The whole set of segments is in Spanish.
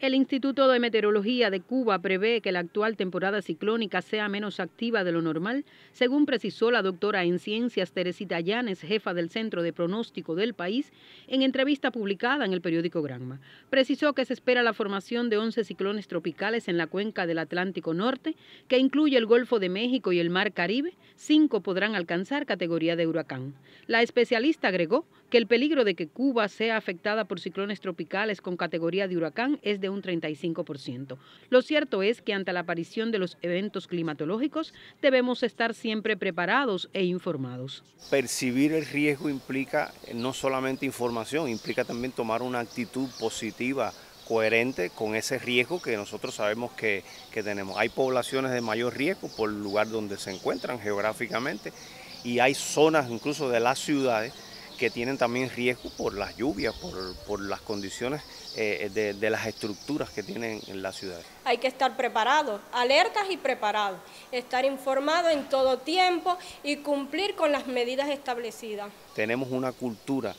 El Instituto de Meteorología de Cuba prevé que la actual temporada ciclónica sea menos activa de lo normal, según precisó la doctora en ciencias Teresita Llanes, jefa del Centro de Pronóstico del país, en entrevista publicada en el periódico Granma. Precisó que se espera la formación de 11 ciclones tropicales en la cuenca del Atlántico Norte, que incluye el Golfo de México y el Mar Caribe, cinco podrán alcanzar categoría de huracán. La especialista agregó que el peligro de que Cuba sea afectada por ciclones tropicales con categoría de huracán es de un 35%. Lo cierto es que ante la aparición de los eventos climatológicos debemos estar siempre preparados e informados. Percibir el riesgo implica eh, no solamente información, implica también tomar una actitud positiva coherente con ese riesgo que nosotros sabemos que, que, tenemos. Hay poblaciones de mayor riesgo por el lugar donde se encuentran geográficamente y hay zonas incluso de las ciudades que tienen también riesgo por las lluvias, por, las condiciones eh, de, las estructuras que tienen en la ciudad. Hay que estar preparados, alertas y preparados, estar informados en todo tiempo y cumplir con las medidas establecidas. Tenemos una cultura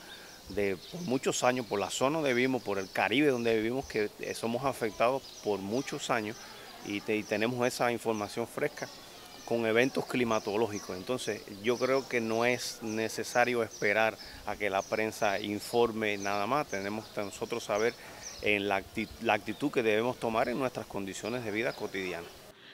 de por muchos años, por la zona donde vivimos, por el Caribe donde vivimos, que somos afectados por muchos años y tenemos esa información fresca con eventos climatológicos. Entonces yo creo que no es necesario esperar a que la prensa informe nada más, tenemos que nosotros saber en la, actitud, que debemos tomar en nuestras condiciones de vida cotidiana.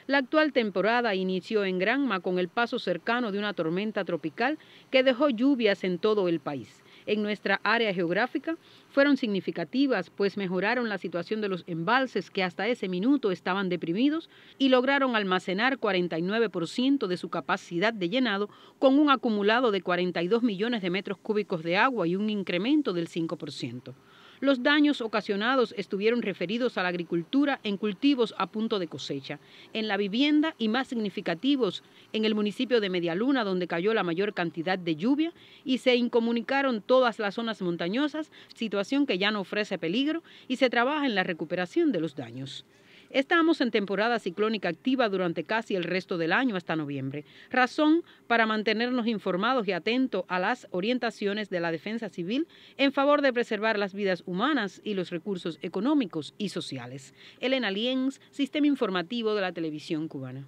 La actual temporada inició en Granma con el paso cercano de una tormenta tropical que dejó lluvias en todo el país en nuestra área geográfica fueron significativas, pues mejoraron la situación de los embalses que hasta ese minuto estaban deprimidos y lograron almacenar 49% de su capacidad de llenado con un acumulado de 42 millones de metros cúbicos de agua y un incremento del 5%. Los daños ocasionados estuvieron referidos a la agricultura en cultivos a punto de cosecha, en la vivienda y más significativos en el municipio de Medialuna, donde cayó la mayor cantidad de lluvia y se incomunicaron todas las zonas montañosas, situación que ya no ofrece peligro y se trabaja en la recuperación de los daños. Estamos en temporada ciclónica activa durante casi el resto del año hasta noviembre, razón para mantenernos informados y atentos a las orientaciones de la defensa civil en favor de preservar las vidas humanas y los recursos económicos y sociales. Elena Lienz, Sistema Informativo de la Televisión Cubana.